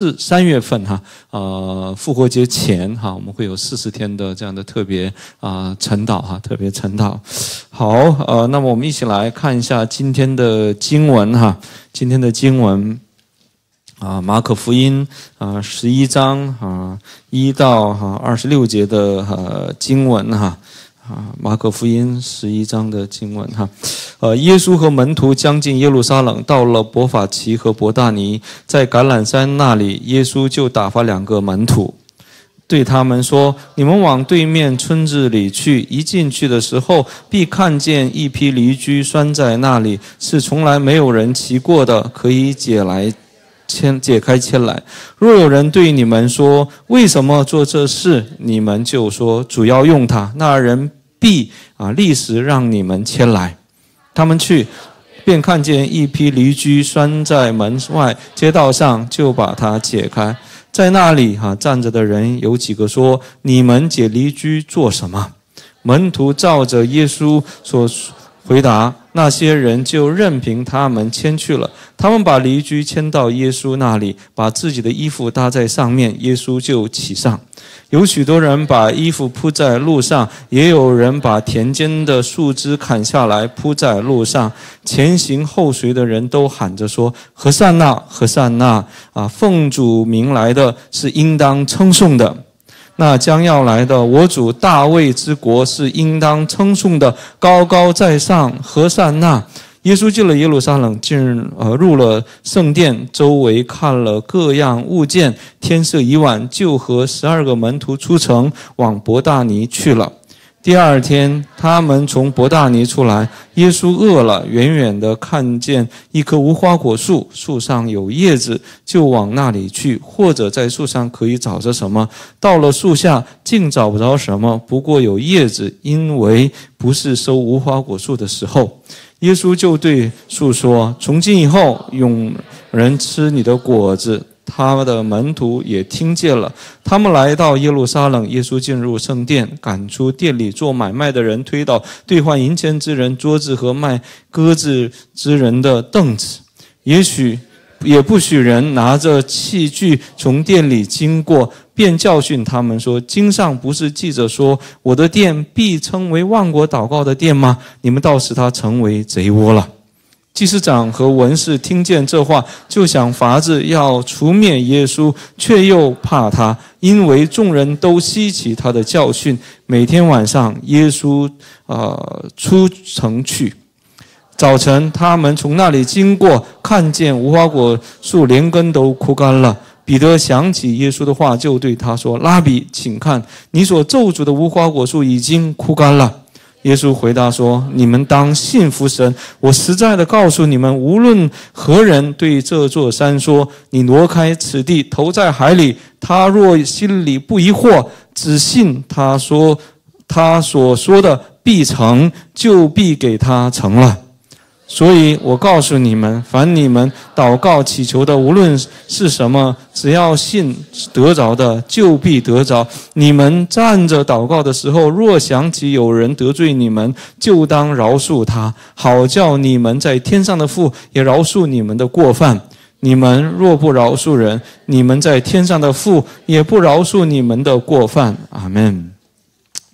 是三月份哈，呃，复活节前哈，我们会有四十天的这样的特别啊晨祷哈，特别晨祷。好，呃，那么我们一起来看一下今天的经文哈，今天的经文啊，马可福音啊十一章啊一到哈二十六节的呃经文哈。啊，马可福音十一章的经文哈，呃，耶稣和门徒将近耶路撒冷，到了伯法奇和伯大尼，在橄榄山那里，耶稣就打发两个门徒，对他们说：“你们往对面村子里去，一进去的时候，必看见一匹驴驹拴在那里，是从来没有人骑过的，可以解来牵解开牵来。若有人对你们说为什么做这事，你们就说主要用它。那人。”必啊，立时让你们前来。他们去，便看见一批驴驹拴在门外街道上，就把它解开。在那里哈站着的人有几个说：“你们解驴驹做什么？”门徒照着耶稣所。回答那些人就任凭他们迁去了。他们把驴驹牵到耶稣那里，把自己的衣服搭在上面，耶稣就骑上。有许多人把衣服铺在路上，也有人把田间的树枝砍下来铺在路上。前行后随的人都喊着说：“何善那，何善那！啊，奉主名来的是应当称颂的。”那将要来的，我主大卫之国是应当称颂的，高高在上和善那？耶稣进了耶路撒冷，进呃入了圣殿，周围看了各样物件，天色已晚，就和十二个门徒出城，往伯大尼去了。第二天，他们从伯大尼出来，耶稣饿了，远远地看见一棵无花果树，树上有叶子，就往那里去。或者在树上可以找着什么？到了树下，竟找不着什么，不过有叶子，因为不是收无花果树的时候。耶稣就对树说：“从今以后，永人吃你的果子。”他的门徒也听见了。他们来到耶路撒冷，耶稣进入圣殿，赶出店里做买卖的人，推倒兑换银钱之人桌子和卖鸽子之人的凳子，也许也不许人拿着器具从店里经过。便教训他们说：“经上不是记着说，我的店必称为万国祷告的店吗？你们倒使它成为贼窝了。”祭司长和文士听见这话，就想法子要除灭耶稣，却又怕他，因为众人都吸取他的教训。每天晚上，耶稣啊出城去，早晨他们从那里经过，看见无花果树连根都枯干了。彼得想起耶稣的话，就对他说：“拉比，请看，你所咒诅的无花果树已经枯干了。”耶稣回答说：“你们当信服神。我实在的告诉你们，无论何人对这座山说‘你挪开此地，投在海里’，他若心里不疑惑，只信他说他所说的必成，就必给他成了。”所以我告诉你们，凡你们祷告祈求的，无论是什么，只要信得着的，就必得着。你们站着祷告的时候，若想起有人得罪你们，就当饶恕他，好叫你们在天上的父也饶恕你们的过犯。你们若不饶恕人，你们在天上的父也不饶恕你们的过犯。阿门。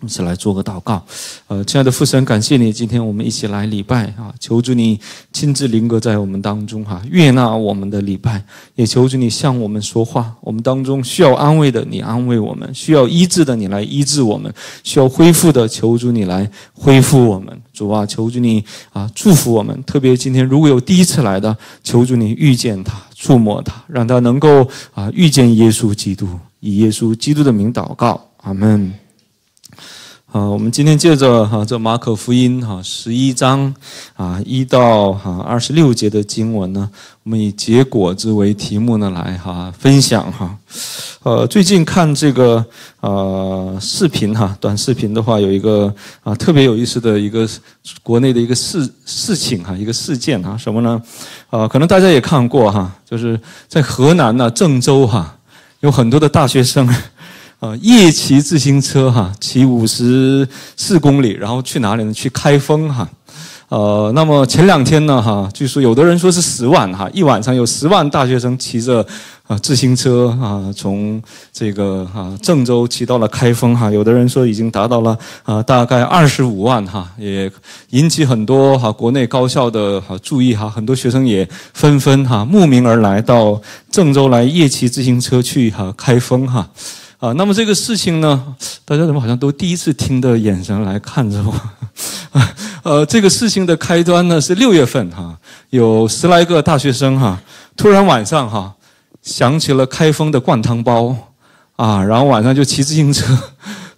是来做个祷告，呃，亲爱的父神，感谢你，今天我们一起来礼拜啊，求主你亲自临格在我们当中哈，悦纳我们的礼拜，也求主你向我们说话，我们当中需要安慰的，你安慰我们；需要医治的，你来医治我们；需要恢复的，求主你来恢复我们。主啊，求主你啊，祝福我们。特别今天如果有第一次来的，求主你遇见他，触摸他，让他能够啊遇见耶稣基督，以耶稣基督的名祷告，阿门。啊，我们今天借着哈这马可福音哈十一章啊一到哈二十六节的经文呢，我们以结果之为题目呢来哈分享哈。呃，最近看这个呃视频哈，短视频的话有一个啊特别有意思的一个国内的一个事事情哈，一个事件哈，什么呢？啊，可能大家也看过哈，就是在河南呢郑州哈，有很多的大学生。呃，夜骑自行车哈，骑五十四公里，然后去哪里呢？去开封哈。呃，那么前两天呢哈，据说有的人说是十万哈，一晚上有十万大学生骑着啊自行车啊，从这个哈郑州骑到了开封哈。有的人说已经达到了啊大概二十五万哈，也引起很多哈国内高校的哈注意哈。很多学生也纷纷哈慕名而来到郑州来夜骑自行车去哈开封哈。啊，那么这个事情呢，大家怎么好像都第一次听的眼神来看着我，呃，这个事情的开端呢是六月份哈，有十来个大学生哈，突然晚上哈想起了开封的灌汤包啊，然后晚上就骑自行车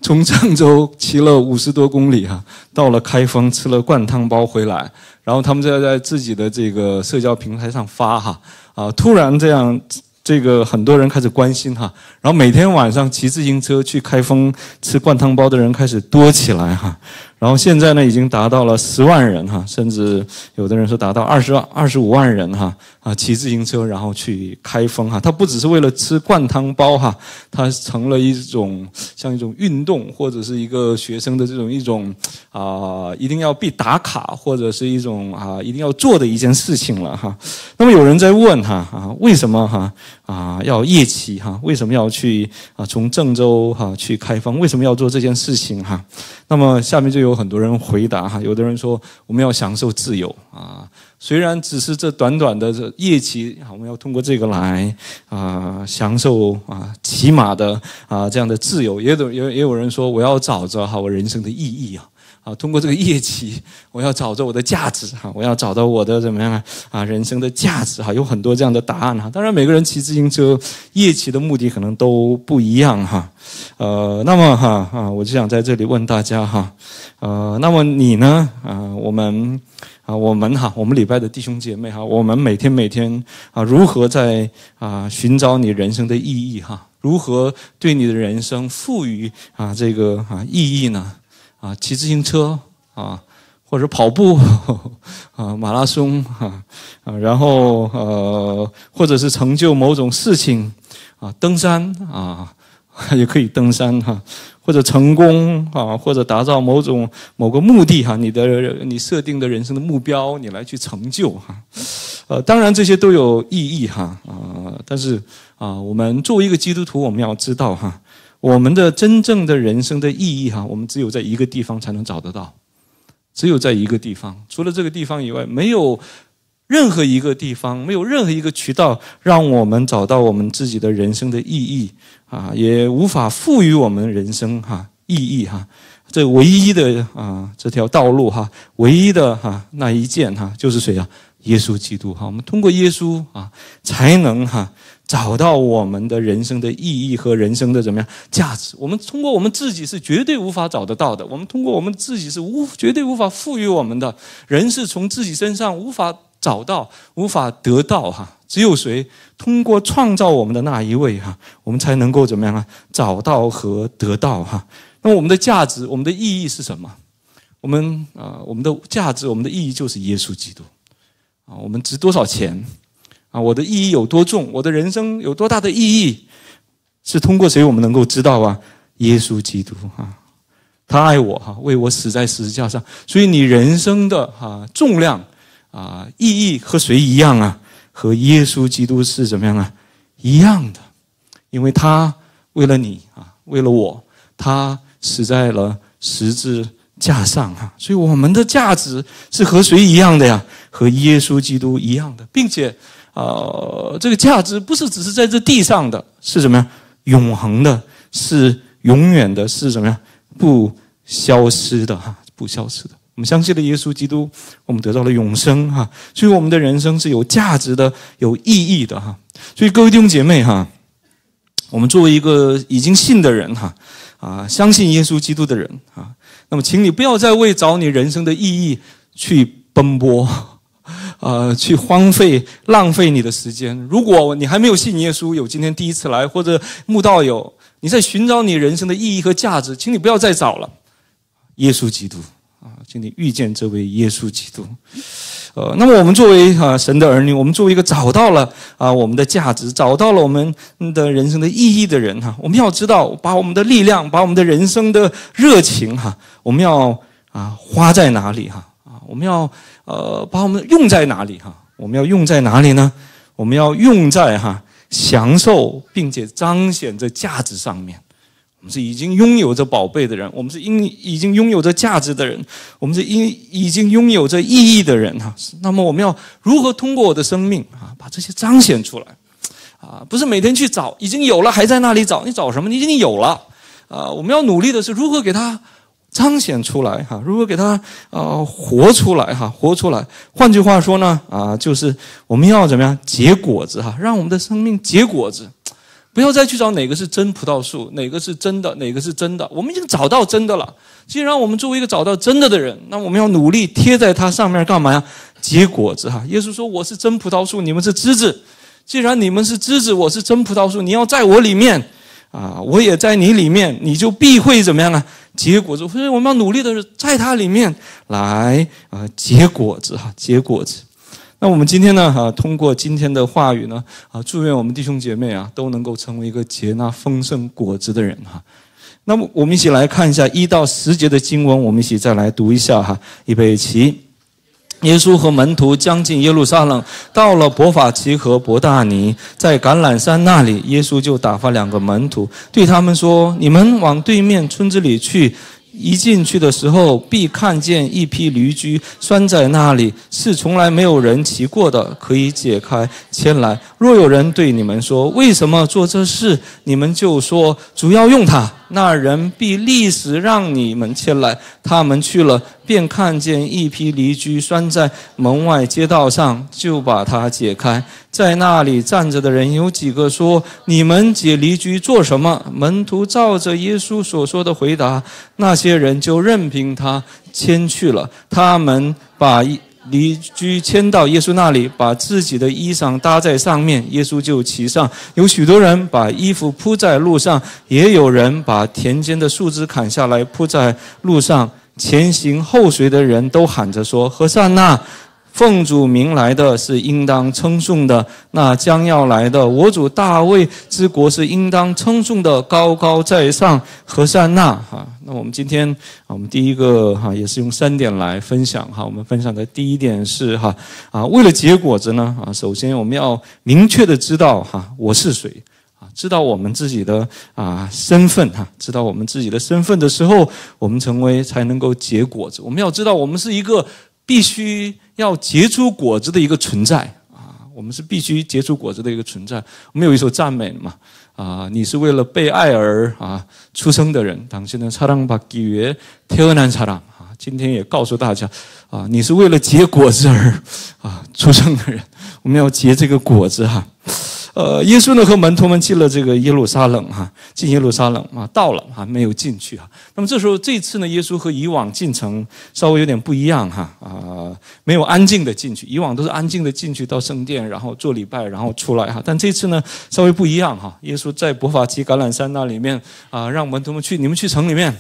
从郑州骑了五十多公里哈，到了开封吃了灌汤包回来，然后他们就在自己的这个社交平台上发哈啊，突然这样。这个很多人开始关心哈，然后每天晚上骑自行车去开封吃灌汤包的人开始多起来哈，然后现在呢已经达到了十万人哈，甚至有的人说达到二十万、二十五万人哈啊骑自行车然后去开封哈，他不只是为了吃灌汤包哈，它成了一种像一种运动或者是一个学生的这种一种啊一定要必打卡或者是一种啊一定要做的一件事情了哈。那么有人在问哈啊为什么哈？啊，要夜骑哈？为什么要去啊？从郑州哈去开封，为什么要做这件事情哈？那么下面就有很多人回答哈，有的人说我们要享受自由啊，虽然只是这短短的这夜骑，我们要通过这个来啊享受啊骑马的啊这样的自由。也有也也有人说我要找着哈我人生的意义啊。啊，通过这个夜骑，我要找到我的价值哈，我要找到我的怎么样啊？啊，人生的价值哈，有很多这样的答案哈。当然，每个人骑自行车夜骑的目的可能都不一样哈。呃，那么哈啊，我就想在这里问大家哈，呃，那么你呢？啊，我们啊，我们哈，我们礼拜的弟兄姐妹哈，我们每天每天啊，如何在啊寻找你人生的意义哈？如何对你的人生赋予啊这个啊意义呢？啊，骑自行车啊，或者跑步啊，马拉松啊，然后呃，或者是成就某种事情啊，登山啊，也可以登山哈，或者成功啊，或者达到某种某个目的哈，你的你设定的人生的目标，你来去成就哈，呃，当然这些都有意义哈啊，但是啊，我们作为一个基督徒，我们要知道哈。我们的真正的人生的意义哈，我们只有在一个地方才能找得到，只有在一个地方，除了这个地方以外，没有任何一个地方，没有任何一个渠道让我们找到我们自己的人生的意义啊，也无法赋予我们人生哈意义哈，这唯一的啊这条道路哈，唯一的哈那一件哈就是谁啊？耶稣基督哈，我们通过耶稣啊才能哈。找到我们的人生的意义和人生的怎么样价值？我们通过我们自己是绝对无法找得到的，我们通过我们自己是无绝对无法赋予我们的。人是从自己身上无法找到、无法得到哈。只有谁通过创造我们的那一位哈，我们才能够怎么样啊？找到和得到哈。那我们的价值、我们的意义是什么？我们啊，我们的价值、我们的意义就是耶稣基督啊。我们值多少钱？啊，我的意义有多重？我的人生有多大的意义？是通过谁我们能够知道啊？耶稣基督哈，他爱我哈，为我死在十字架上。所以你人生的哈重量啊，意义和谁一样啊？和耶稣基督是怎么样啊？一样的，因为他为了你啊，为了我，他死在了十字架上哈。所以我们的价值是和谁一样的呀？和耶稣基督一样的，并且。啊，这个价值不是只是在这地上的是怎么样？永恒的，是永远的，是怎么样？不消失的哈，不消失的。我们相信了耶稣基督，我们得到了永生哈，所以我们的人生是有价值的、有意义的哈。所以各位弟兄姐妹哈，我们作为一个已经信的人哈，啊，相信耶稣基督的人啊，那么请你不要再为找你人生的意义去奔波。呃，去荒废、浪费你的时间。如果你还没有信耶稣，有今天第一次来，或者慕道友，你在寻找你人生的意义和价值，请你不要再找了，耶稣基督啊！请你遇见这位耶稣基督。呃，那么我们作为啊神的儿女，我们作为一个找到了啊我们的价值，找到了我们的人生的意义的人哈，我们要知道把我们的力量，把我们的人生的热情哈，我们要啊花在哪里哈？我们要呃把我们用在哪里哈？我们要用在哪里呢？我们要用在哈享受并且彰显着价值上面。我们是已经拥有着宝贝的人，我们是因已经拥有着价值的人，我们是因已经拥有着意义的人哈。那么我们要如何通过我的生命啊把这些彰显出来啊？不是每天去找，已经有了还在那里找，你找什么？你已经有了啊。我们要努力的是如何给他。彰显出来哈，如何给他呃活出来哈，活出来。换句话说呢，啊，就是我们要怎么样结果子哈，让我们的生命结果子，不要再去找哪个是真葡萄树，哪个是真的，哪个是真的。我们已经找到真的了。既然我们作为一个找到真的的人，那我们要努力贴在它上面干嘛呀？结果子哈。耶稣说：“我是真葡萄树，你们是枝子。既然你们是枝子，我是真葡萄树，你要在我里面，啊，我也在你里面，你就必会怎么样啊？”结果子，所以我们要努力的是在它里面来啊，结果子哈，结果子。那我们今天呢，哈，通过今天的话语呢，啊，祝愿我们弟兄姐妹啊，都能够成为一个接纳丰盛果子的人哈。那么我们一起来看一下一到十节的经文，我们一起再来读一下哈，预备起。耶稣和门徒将近耶路撒冷，到了伯法奇和伯大尼，在橄榄山那里，耶稣就打发两个门徒，对他们说：“你们往对面村子里去。一进去的时候，必看见一匹驴驹拴在那里，是从来没有人骑过的，可以解开牵来。若有人对你们说为什么做这事，你们就说主要用它。那人必立时让你们牵来。”他们去了。便看见一批驴驹拴在门外街道上，就把它解开。在那里站着的人有几个说：“你们解驴驹做什么？”门徒照着耶稣所说的回答，那些人就任凭他牵去了。他们把驴驹牵到耶稣那里，把自己的衣裳搭在上面。耶稣就骑上。有许多人把衣服铺在路上，也有人把田间的树枝砍下来铺在路上。前行后随的人都喊着说：“何善那，奉主名来的，是应当称颂的；那将要来的，我主大卫之国是应当称颂的，高高在上，何善那？”哈，那我们今天，我们第一个哈，也是用三点来分享哈。我们分享的第一点是哈，啊，为了结果子呢，啊，首先我们要明确的知道哈，我是谁。啊，知道我们自己的啊身份哈，知道我们自己的身份的时候，我们成为才能够结果子。我们要知道，我们是一个必须要结出果子的一个存在啊，我们是必须结出果子的一个存在。我们有一首赞美嘛啊，你是为了被爱而啊出生的人。当钦的查当把给月天鹅南查当啊，今天也告诉大家啊，你是为了结果子而啊出生的人，我们要结这个果子哈。呃，耶稣呢和门徒们进了这个耶路撒冷哈，进耶路撒冷啊，到了啊、没有进去哈。那么这时候这次呢，耶稣和以往进城稍微有点不一样哈啊，没有安静的进去，以往都是安静的进去到圣殿，然后做礼拜，然后出来哈。但这次呢，稍微不一样哈，耶稣在伯法奇橄榄山那里面啊，让门徒们去，你们去城里面。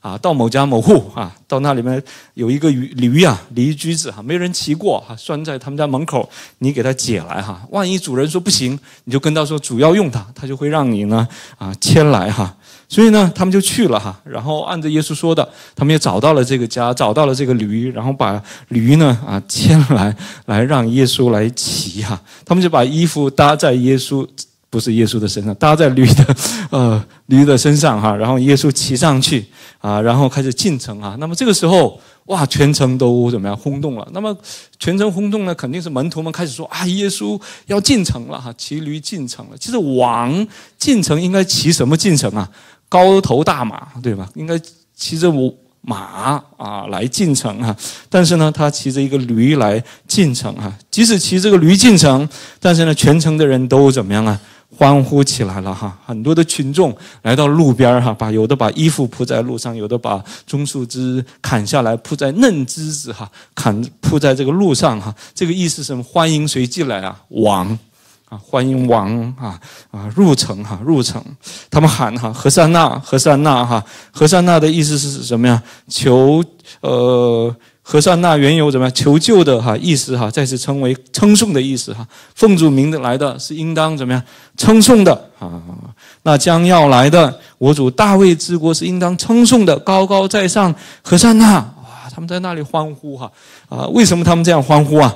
啊，到某家某户啊，到那里面有一个驴驴啊，驴驹子哈，没人骑过哈，拴在他们家门口，你给他解来哈，万一主人说不行，你就跟他说主要用它，他就会让你呢啊牵来哈。所以呢，他们就去了哈，然后按照耶稣说的，他们也找到了这个家，找到了这个驴，然后把驴呢啊牵来，来让耶稣来骑哈，他们就把衣服搭在耶稣。不是耶稣的身上搭在驴的，呃，驴的身上哈，然后耶稣骑上去啊，然后开始进城啊。那么这个时候哇，全城都怎么样轰动了？那么全城轰动呢，肯定是门徒们开始说啊，耶稣要进城了哈，骑驴进城了。其实王进城应该骑什么进城啊？高头大马对吧？应该骑着马啊来进城啊。但是呢，他骑着一个驴来进城啊。即使骑这个驴进城，但是呢，全城的人都怎么样啊？欢呼起来了哈！很多的群众来到路边儿哈，把有的把衣服铺在路上，有的把棕树枝砍下来铺在嫩枝子哈，砍铺在这个路上哈。这个意思什么？欢迎谁进来啊？王，啊，欢迎王啊啊入城哈，入城，他们喊哈何塞纳何塞纳哈何塞纳的意思是什么呀？求呃。和善那原有怎么样求救的哈意思哈，再次称为称颂的意思哈，奉主名的来的，是应当怎么样称颂的啊？那将要来的，我主大卫之国是应当称颂的，高高在上和善那哇！他们在那里欢呼哈啊？为什么他们这样欢呼啊？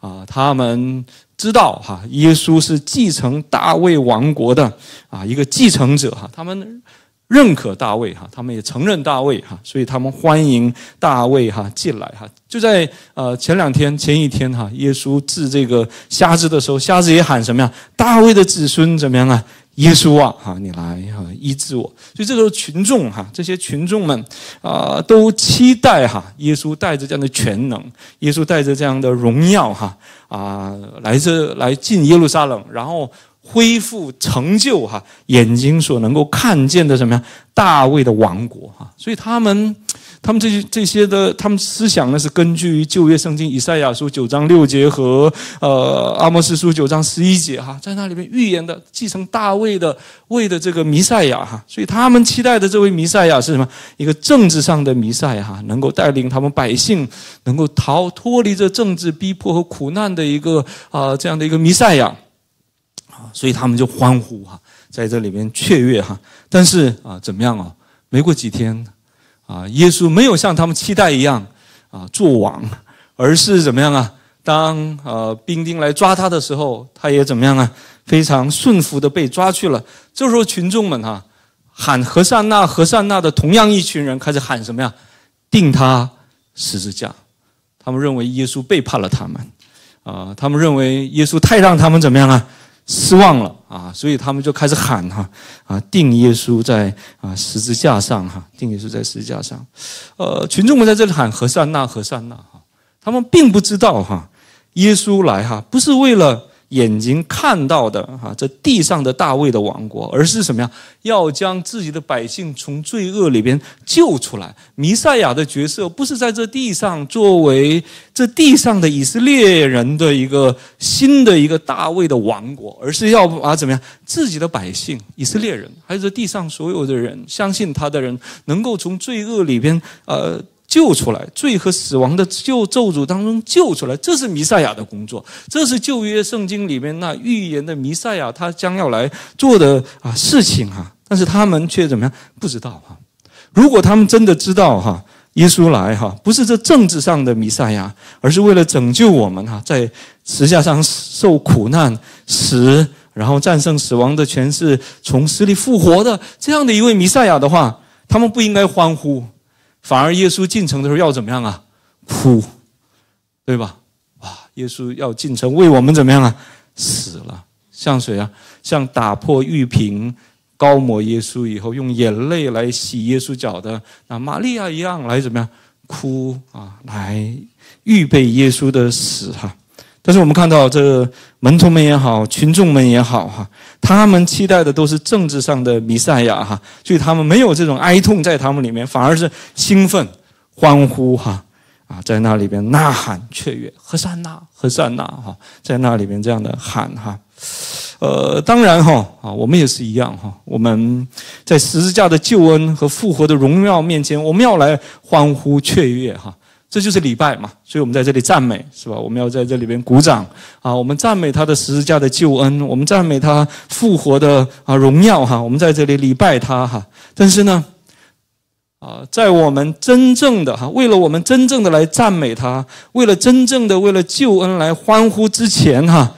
啊，他们知道哈，耶稣是继承大卫王国的啊一个继承者啊，他们。认可大卫哈，他们也承认大卫哈，所以他们欢迎大卫哈进来哈。就在呃前两天前一天哈，耶稣治这个瞎子的时候，瞎子也喊什么呀？大卫的子孙怎么样啊？耶稣啊哈，你来哈医治我。所以这时候群众哈，这些群众们啊，都期待哈，耶稣带着这样的全能，耶稣带着这样的荣耀哈啊，来这来进耶路撒冷，然后。恢复成就哈，眼睛所能够看见的什么呀？大卫的王国哈，所以他们，他们这些这些的，他们思想呢是根据旧约圣经以赛亚书九章六节和呃阿莫斯书九章十一节哈，在那里面预言的继承大卫的位的这个弥赛亚哈，所以他们期待的这位弥赛亚是什么？一个政治上的弥赛哈，能够带领他们百姓能够逃脱离这政治逼迫和苦难的一个啊这样的一个弥赛亚。啊，所以他们就欢呼哈，在这里边雀跃哈。但是啊，怎么样啊？没过几天，啊，耶稣没有像他们期待一样啊做王，而是怎么样啊？当呃兵丁来抓他的时候，他也怎么样啊？非常顺服的被抓去了。这时候群众们哈，喊何善那何善那的，同样一群人开始喊什么呀？定他十字架。他们认为耶稣背叛了他们，啊，他们认为耶稣太让他们怎么样啊？失望了啊，所以他们就开始喊哈，啊，定耶稣在啊十字架上哈，定耶稣在十字架上，呃，群众们在这里喊何善那何善那哈，他们并不知道哈，耶稣来哈不是为了。眼睛看到的哈，这地上的大卫的王国，而是什么呀？要将自己的百姓从罪恶里边救出来。弥赛亚的角色不是在这地上，作为这地上的以色列人的一个新的一个大卫的王国，而是要把怎么样自己的百姓以色列人，还有这地上所有的人，相信他的人，能够从罪恶里边呃。救出来，罪和死亡的救咒诅当中救出来，这是弥赛亚的工作，这是旧约圣经里面那预言的弥赛亚，他将要来做的啊事情啊。但是他们却怎么样？不知道啊。如果他们真的知道哈，耶稣来哈，不是这政治上的弥赛亚，而是为了拯救我们哈，在石架上受苦难死，然后战胜死亡的权势，从死里复活的这样的一位弥赛亚的话，他们不应该欢呼。反而耶稣进城的时候要怎么样啊？哭，对吧？哇，耶稣要进城为我们怎么样啊？死了，像谁啊？像打破玉瓶、高抹耶稣以后用眼泪来洗耶稣脚的那玛利亚一样来怎么样？哭啊，来预备耶稣的死哈。但是我们看到，这门徒们也好，群众们也好，哈，他们期待的都是政治上的弥赛亚，哈，所以他们没有这种哀痛在他们里面，反而是兴奋、欢呼，哈，啊，在那里边呐喊、雀跃，何善呐，何善呐，哈，在那里边这样的喊，哈，呃，当然，哈，啊，我们也是一样，哈，我们在十字架的救恩和复活的荣耀面前，我们要来欢呼雀跃，哈。这就是礼拜嘛，所以我们在这里赞美，是吧？我们要在这里边鼓掌啊！我们赞美他的十字架的救恩，我们赞美他复活的啊荣耀哈！我们在这里礼拜他哈。但是呢，啊，在我们真正的哈，为了我们真正的来赞美他，为了真正的为了救恩来欢呼之前哈，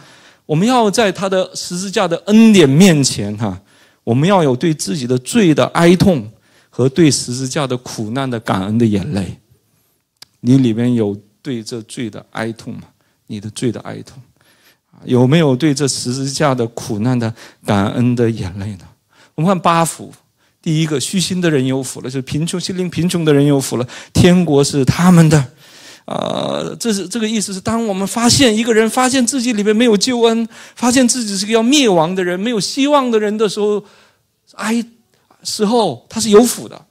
我们要在他的十字架的恩典面前哈，我们要有对自己的罪的哀痛和对十字架的苦难的感恩的眼泪。你里面有对这罪的哀痛吗？你的罪的哀痛，啊，有没有对这十字架的苦难的感恩的眼泪呢？我们看八福，第一个虚心的人有福了，就是贫穷心灵贫穷的人有福了，天国是他们的。啊，这是这个意思是，当我们发现一个人发现自己里面没有救恩，发现自己是个要灭亡的人、没有希望的人的时候，哀时候他是有福的。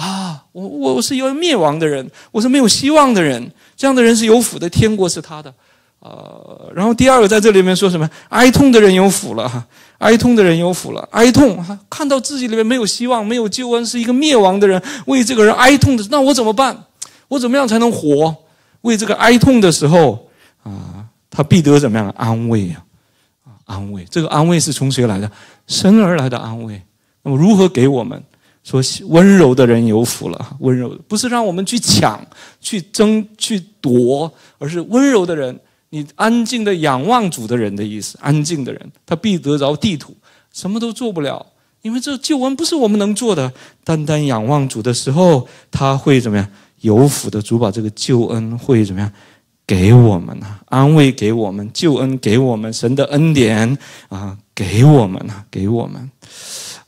啊，我我我是一个灭亡的人，我是没有希望的人，这样的人是有福的，天国是他的，呃，然后第二个在这里面说什么？哀痛的人有福了，哀痛的人有福了，哀痛，看到自己里面没有希望，没有救恩，是一个灭亡的人，为这个人哀痛的，那我怎么办？我怎么样才能活？为这个哀痛的时候，啊，他必得怎么样的安慰呀？啊，安慰，这个安慰是从谁来的？生而来的安慰，那么如何给我们？说温柔的人有福了。温柔的不是让我们去抢、去争、去夺，而是温柔的人，你安静的仰望主的人的意思。安静的人，他必得着地土，什么都做不了，因为这救恩不是我们能做的。单单仰望主的时候，他会怎么样？有福的主把这个救恩会怎么样给我们呢？安慰给我们，救恩给我们，神的恩典啊，给我们啊，给我们。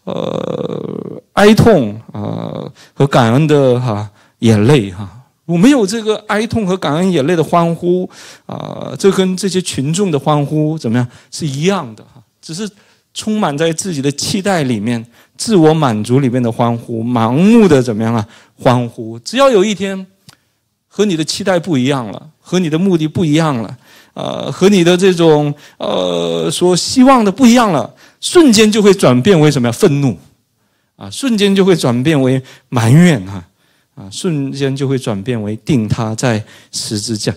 呃，哀痛啊和感恩的哈眼泪哈，我没有这个哀痛和感恩眼泪的欢呼啊，这跟这些群众的欢呼怎么样是一样的哈？只是充满在自己的期待里面、自我满足里面的欢呼，盲目的怎么样啊？欢呼，只要有一天和你的期待不一样了，和你的目的不一样了，呃，和你的这种呃所希望的不一样了。瞬间就会转变为什么呀？愤怒，啊！瞬间就会转变为埋怨啊，啊！瞬间就会转变为定他在十字架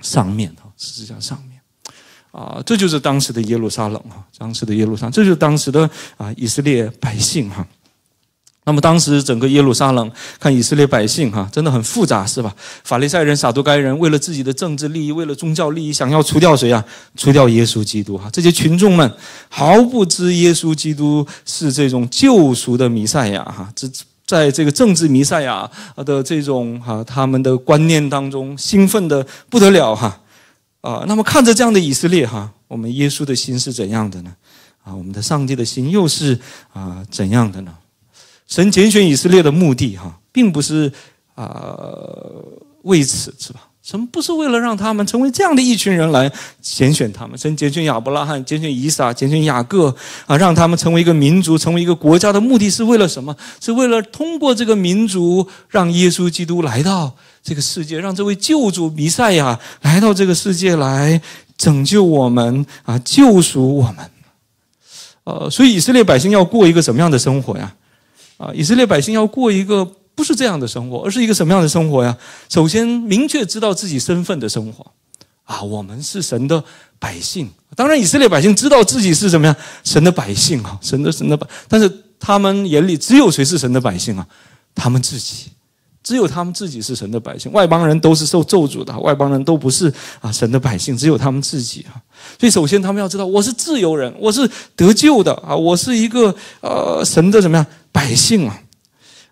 上面哈，十字架上面，啊！这就是当时的耶路撒冷哈，当时的耶路撒，这就是当时的啊以色列百姓哈。那么当时整个耶路撒冷看以色列百姓哈，真的很复杂，是吧？法利赛人、撒都该人为了自己的政治利益、为了宗教利益，想要除掉谁啊？除掉耶稣基督哈！这些群众们毫不知耶稣基督是这种救赎的弥赛亚哈，这在这个政治弥赛亚的这种哈，他们的观念当中兴奋的不得了哈啊！那么看着这样的以色列哈，我们耶稣的心是怎样的呢？啊，我们的上帝的心又是啊怎样的呢？神拣选以色列的目的，哈，并不是啊为此，是吧？神不是为了让他们成为这样的一群人来拣选他们。神拣选亚伯拉罕，拣选以撒，拣选雅各啊，让他们成为一个民族，成为一个国家的目的是为了什么？是为了通过这个民族，让耶稣基督来到这个世界，让这位救主弥赛亚来到这个世界来拯救我们啊，救赎我们。呃，所以以色列百姓要过一个什么样的生活呀？啊，以色列百姓要过一个不是这样的生活，而是一个什么样的生活呀？首先，明确知道自己身份的生活，啊，我们是神的百姓。当然，以色列百姓知道自己是怎么样，神的百姓啊，神的神的百。但是他们眼里只有谁是神的百姓啊？他们自己，只有他们自己是神的百姓，外邦人都是受咒诅的，外邦人都不是啊神的百姓，只有他们自己啊。所以首先他们要知道，我是自由人，我是得救的啊，我是一个呃神的怎么样？百姓啊，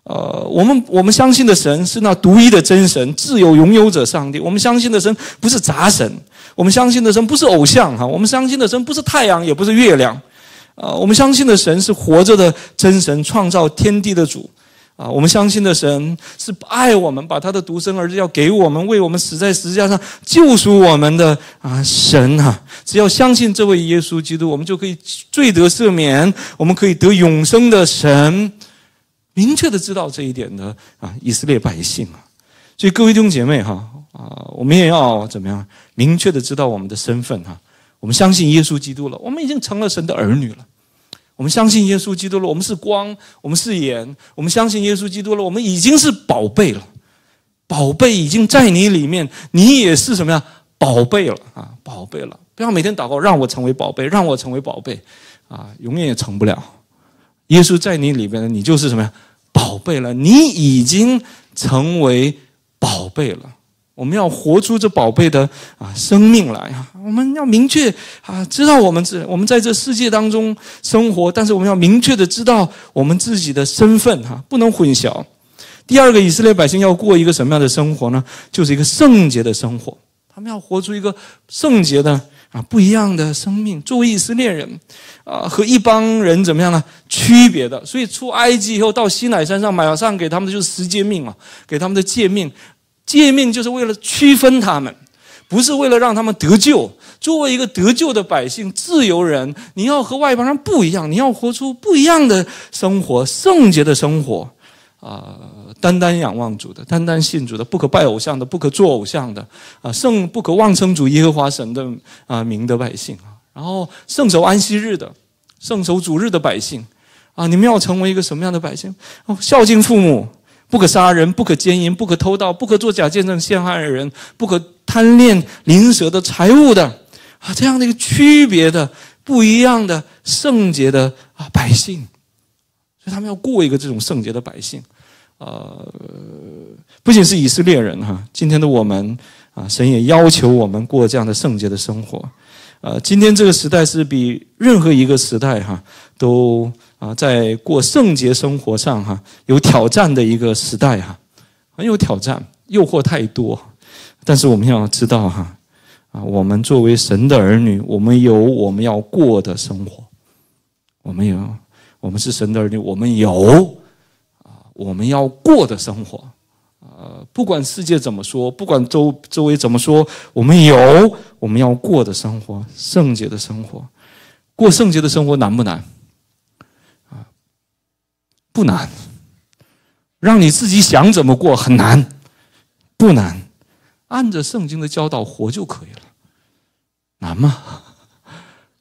呃，我们我们相信的神是那独一的真神，自有拥有者上帝。我们相信的神不是杂神，我们相信的神不是偶像哈，我们相信的神不是太阳，也不是月亮，啊，我们相信的神是活着的真神，创造天地的主。啊，我们相信的神是爱我们，把他的独生儿子要给我们，为我们死在十字架上救赎我们的啊！神啊，只要相信这位耶稣基督，我们就可以罪得赦免，我们可以得永生的神，明确的知道这一点的啊！以色列百姓啊，所以各位弟兄姐妹哈啊，我们也要怎么样？明确的知道我们的身份哈，我们相信耶稣基督了，我们已经成了神的儿女了。我们相信耶稣基督了，我们是光，我们是眼，我们相信耶稣基督了，我们已经是宝贝了，宝贝已经在你里面，你也是什么呀？宝贝了啊，宝贝了！不要每天祷告，让我成为宝贝，让我成为宝贝，啊，永远也成不了。耶稣在你里面，你就是什么呀？宝贝了，你已经成为宝贝了。我们要活出这宝贝的啊生命来啊！我们要明确啊，知道我们这我们在这世界当中生活，但是我们要明确的知道我们自己的身份哈，不能混淆。第二个，以色列百姓要过一个什么样的生活呢？就是一个圣洁的生活。他们要活出一个圣洁的啊不一样的生命。作为以色列人啊，和一帮人怎么样呢？区别的。所以出埃及以后到西奈山上，马上给他们的就是十诫命啊，给他们的诫命。诫命就是为了区分他们，不是为了让他们得救。作为一个得救的百姓、自由人，你要和外邦人不一样，你要活出不一样的生活，圣洁的生活。啊，单单仰望主的，单单信主的，不可拜偶像的，不可做偶像的。啊，圣不可妄称主耶和华神的啊名的百姓啊，然后圣守安息日的，圣守主日的百姓啊，你们要成为一个什么样的百姓？哦，孝敬父母。不可杀人，不可奸淫，不可偷盗，不可作假见证陷害人，不可贪恋邻舍的财物的，啊，这样的一个区别的不一样的圣洁的啊百姓，所以他们要过一个这种圣洁的百姓，啊，不仅是以色列人哈，今天的我们啊，神也要求我们过这样的圣洁的生活。呃，今天这个时代是比任何一个时代哈都啊在过圣洁生活上哈有挑战的一个时代哈，很有挑战，诱惑太多。但是我们要知道哈啊，我们作为神的儿女，我们有我们要过的生活，我们有我们是神的儿女，我们有啊我们要过的生活。呃，不管世界怎么说，不管周周围怎么说，我们有我们要过的生活，圣洁的生活。过圣洁的生活难不难？啊，不难。让你自己想怎么过很难，不难。按着圣经的教导活就可以了，难吗？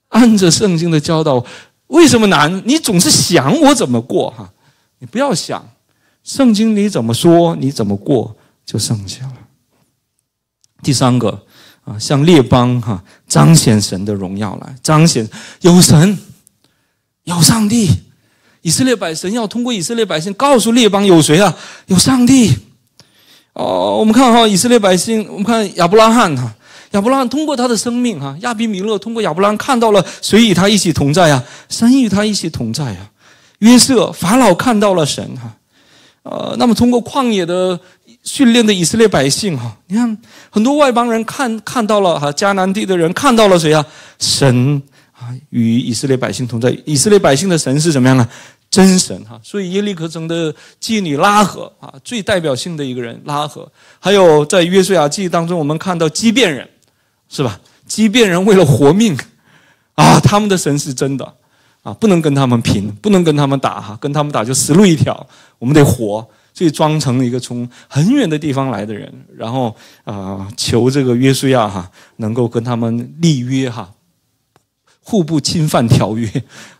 按着圣经的教导，为什么难？你总是想我怎么过哈，你不要想。圣经你怎么说，你怎么过就剩下了。第三个啊，像列邦哈彰显神的荣耀来彰显有神有上帝，以色列百姓要通过以色列百姓告诉列邦有谁啊？有上帝哦。我们看哈以色列百姓，我们看亚伯拉罕哈亚伯拉罕通过他的生命哈亚比米勒通过亚伯拉罕看到了谁与他一起同在啊？神与他一起同在啊。约瑟法老看到了神哈。呃，那么通过旷野的训练的以色列百姓哈，你看很多外邦人看看到了哈，迦南地的人看到了谁啊？神啊，与以色列百姓同在。以色列百姓的神是怎么样呢？真神哈。所以耶利克城的妓女拉合啊，最代表性的一个人拉合。还有在约书亚记当中，我们看到畸变人，是吧？畸变人为了活命，啊，他们的神是真的。啊，不能跟他们拼，不能跟他们打哈，跟他们打就死路一条。我们得活，所以装成一个从很远的地方来的人，然后啊，求这个约书亚哈能够跟他们立约哈，互不侵犯条约。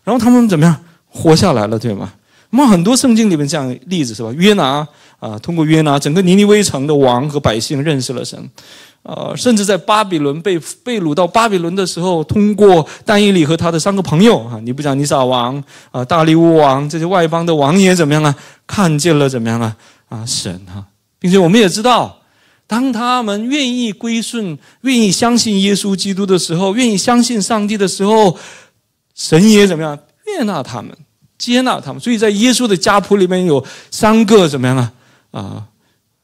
然后他们怎么样活下来了，对吗？我们很多圣经里面这样的例子是吧？约拿啊，通过约拿，整个尼尼微城的王和百姓认识了神。呃，甚至在巴比伦被被掳到巴比伦的时候，通过丹尼里和他的三个朋友啊，尼布甲尼撒王啊、大力乌王这些外邦的王爷怎么样啊，看见了怎么样啊啊，神哈，并且我们也知道，当他们愿意归顺、愿意相信耶稣基督的时候，愿意相信上帝的时候，神也怎么样？悦纳他们，接纳他们。所以在耶稣的家谱里面有三个怎么样啊？啊，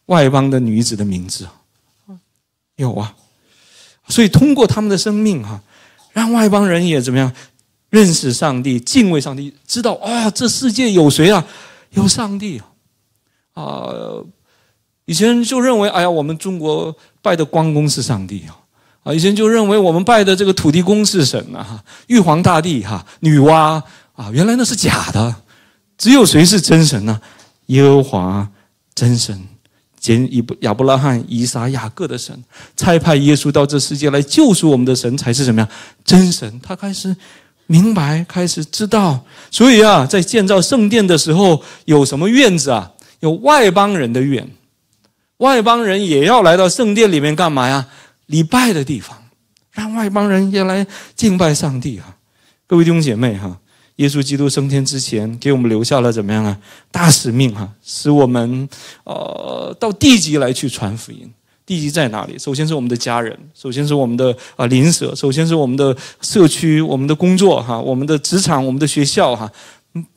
外邦的女子的名字。有啊，所以通过他们的生命哈，让外邦人也怎么样认识上帝、敬畏上帝，知道啊，这世界有谁啊？有上帝啊！啊，以前就认为哎呀，我们中国拜的关公是上帝啊！啊，以前就认为我们拜的这个土地公是神啊，玉皇大帝哈、女娲啊，原来那是假的，只有谁是真神呢？耶和华真神。以亚伯拉罕、以撒、雅各的神，差派耶稣到这世界来救赎我们的神，才是怎么样？真神，他开始明白，开始知道。所以啊，在建造圣殿的时候，有什么院子啊？有外邦人的院，外邦人也要来到圣殿里面干嘛呀？礼拜的地方，让外邦人也来敬拜上帝啊！各位弟兄姐妹哈。耶稣基督升天之前，给我们留下了怎么样啊？大使命哈，使我们呃到地级来去传福音。地级在哪里？首先是我们的家人，首先是我们的啊邻舍，首先是我们的社区、我们的工作哈、我们的职场、我们的学校哈。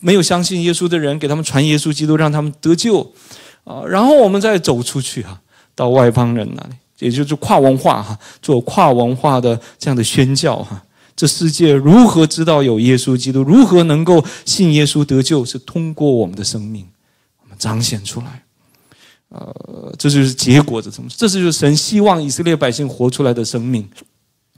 没有相信耶稣的人，给他们传耶稣基督，让他们得救啊。然后我们再走出去哈，到外邦人那里，也就是跨文化哈，做跨文化的这样的宣教哈。这世界如何知道有耶稣基督？如何能够信耶稣得救？是通过我们的生命，我们彰显出来。呃，这就是结果的什么？这是就是神希望以色列百姓活出来的生命，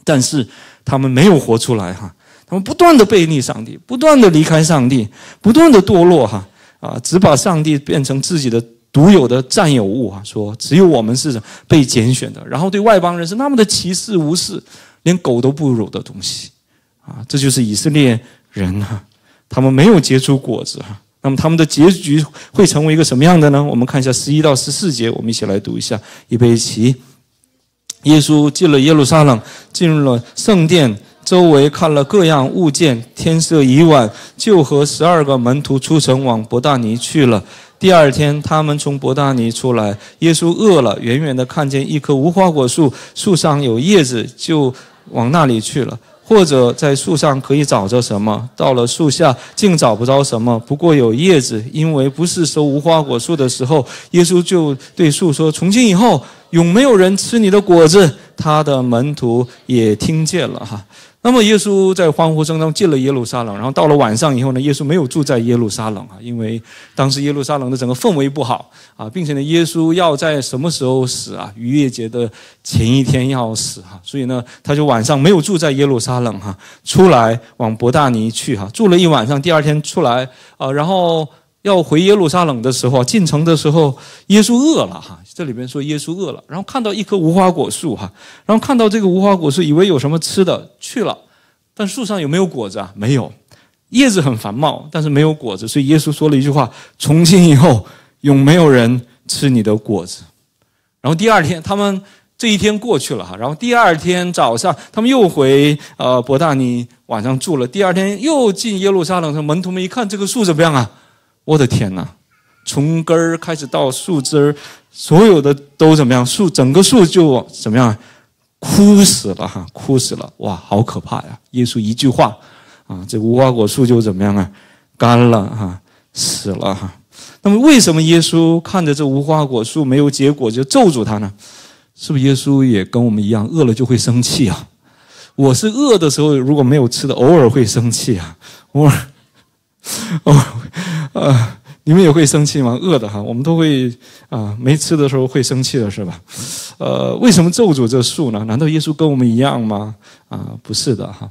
但是他们没有活出来哈。他们不断的背逆上帝，不断的离开上帝，不断的堕落哈啊！只把上帝变成自己的独有的占有物啊，说只有我们是被拣选的，然后对外邦人是那么的歧视、无视。连狗都不如的东西，啊，这就是以色列人呐，他们没有结出果子，那么他们的结局会成为一个什么样的呢？我们看一下十一到十四节，我们一起来读一下。预备起。耶稣进了耶路撒冷，进入了圣殿，周围看了各样物件，天色已晚，就和十二个门徒出城往伯大尼去了。第二天，他们从伯大尼出来，耶稣饿了，远远的看见一棵无花果树，树上有叶子，就。往那里去了，或者在树上可以找着什么，到了树下竟找不着什么。不过有叶子，因为不是收无花果树的时候。耶稣就对树说：“从今以后，永没有人吃你的果子。”他的门徒也听见了，哈。那么耶稣在欢呼声中进了耶路撒冷，然后到了晚上以后呢，耶稣没有住在耶路撒冷啊，因为当时耶路撒冷的整个氛围不好啊，并且呢，耶稣要在什么时候死啊？逾越节的前一天要死哈，所以呢，他就晚上没有住在耶路撒冷哈，出来往伯大尼去哈，住了一晚上，第二天出来啊，然后。要回耶路撒冷的时候，进城的时候，耶稣饿了哈。这里边说耶稣饿了，然后看到一棵无花果树哈，然后看到这个无花果树，以为有什么吃的去了，但树上有没有果子啊？没有，叶子很繁茂，但是没有果子，所以耶稣说了一句话：“从今以后，永没有人吃你的果子。”然后第二天，他们这一天过去了哈，然后第二天早上，他们又回呃伯大尼晚上住了。第二天又进耶路撒冷，门徒们一看这个树怎么样啊？我的天哪，从根儿开始到树枝儿，所有的都怎么样？树整个树就怎么样？枯死了哈，枯死了！哇，好可怕呀！耶稣一句话，啊，这无花果树就怎么样啊？干了哈，死了哈。那么为什么耶稣看着这无花果树没有结果就咒住他呢？是不是耶稣也跟我们一样，饿了就会生气啊？我是饿的时候如果没有吃的，偶尔会生气啊，偶尔，偶尔。呃，你们也会生气吗？饿的哈，我们都会啊，没吃的时候会生气的是吧？呃，为什么咒诅这树呢？难道耶稣跟我们一样吗？啊，不是的哈，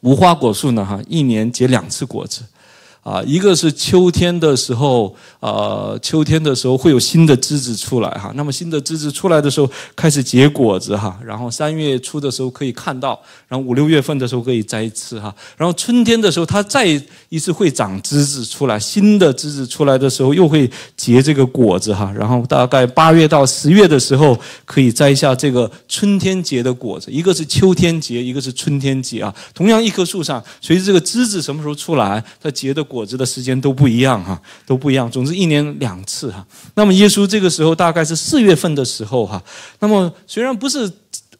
无花果树呢哈，一年结两次果子。啊，一个是秋天的时候，呃，秋天的时候会有新的枝子出来哈。那么新的枝子出来的时候，开始结果子哈。然后三月初的时候可以看到，然后五六月份的时候可以摘吃哈。然后春天的时候，它再一次会长枝子出来，新的枝子出来的时候又会结这个果子哈。然后大概八月到十月的时候可以摘下这个春天结的果子，一个是秋天结，一个是春天结啊。同样一棵树上，随着这个枝子什么时候出来，它结的。果子的时间都不一样哈，都不一样。总之一年两次哈。那么耶稣这个时候大概是四月份的时候哈。那么虽然不是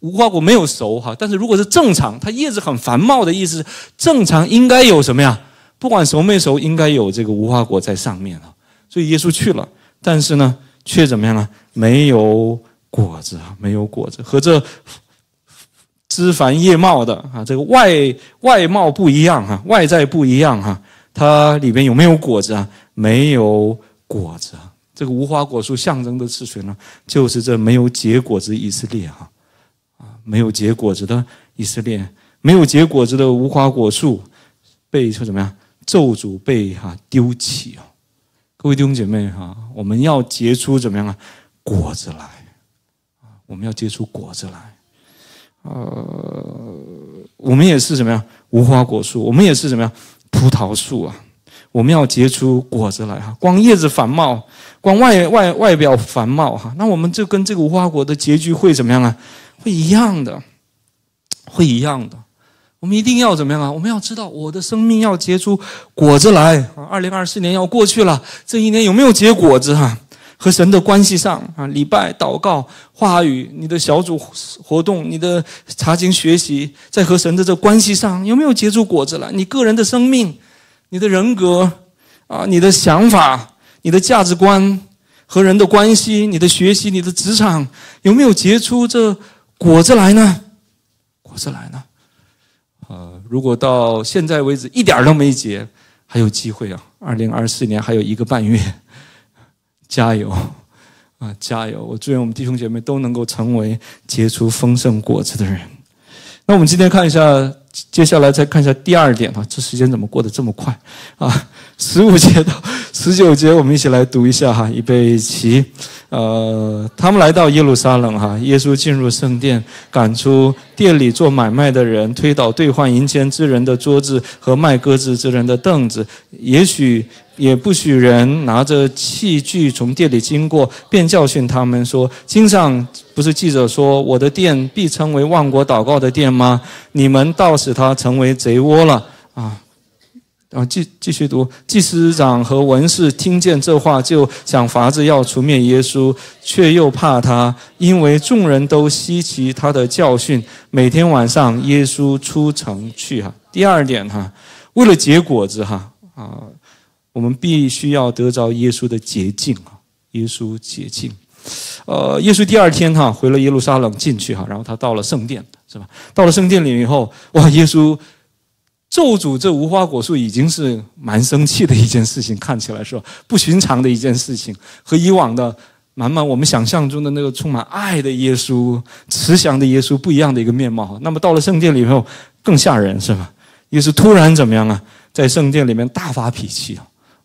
无花果没有熟哈，但是如果是正常，它叶子很繁茂的意思，正常应该有什么呀？不管熟没熟，应该有这个无花果在上面啊。所以耶稣去了，但是呢，却怎么样呢？没有果子，没有果子，和这枝繁叶茂的啊，这个外外貌不一样哈，外在不一样哈。它里面有没有果子啊？没有果子。这个无花果树象征的是谁呢？就是这没有结果子以色列哈，啊，没有结果子的以色列，没有结果子的无花果树，被说怎么样？咒诅被哈丢弃哦。各位弟兄姐妹哈，我们要结出怎么样啊？果子来啊！我们要结出果子来。呃，我们也是怎么样？无花果树，我们也是怎么样？葡萄树啊，我们要结出果子来啊！光叶子繁茂，光外外外表繁茂哈，那我们就跟这个无花果的结局会怎么样啊？会一样的，会一样的。我们一定要怎么样啊？我们要知道，我的生命要结出果子来啊！二零二四年要过去了，这一年有没有结果子哈？和神的关系上啊，礼拜、祷告、话语，你的小组活动，你的查经学习，在和神的这关系上有没有结出果子来？你个人的生命，你的人格啊，你的想法、你的价值观和人的关系，你的学习、你的职场，有没有结出这果子来呢？果子来呢？啊，如果到现在为止一点都没结，还有机会啊！二零二四年还有一个半月。加油，啊加油！我祝愿我们弟兄姐妹都能够成为结出丰盛果子的人。那我们今天看一下，接下来再看一下第二点啊，这时间怎么过得这么快啊？十五节到十九节，我们一起来读一下哈，预备起。呃，他们来到耶路撒冷哈，耶稣进入圣殿，赶出店里做买卖的人，推倒兑换银钱之人的桌子和卖鸽子之人的凳子，也许也不许人拿着器具从店里经过，便教训他们说：经上不是记者说，我的店必成为万国祷告的店吗？你们倒使它成为贼窝了啊！啊，继继续读，祭司长和文士听见这话，就想法子要除灭耶稣，却又怕他，因为众人都稀奇他的教训。每天晚上，耶稣出城去哈。第二点哈，为了结果子哈啊，我们必须要得着耶稣的捷径啊，耶稣捷径。呃，耶稣第二天哈回了耶路撒冷进去哈，然后他到了圣殿是吧？到了圣殿里以后，哇，耶稣。咒诅这无花果树已经是蛮生气的一件事情，看起来是不寻常的一件事情，和以往的满满我们想象中的那个充满爱的耶稣、慈祥的耶稣不一样的一个面貌。那么到了圣殿里头，更吓人是吧？耶是突然怎么样啊？在圣殿里面大发脾气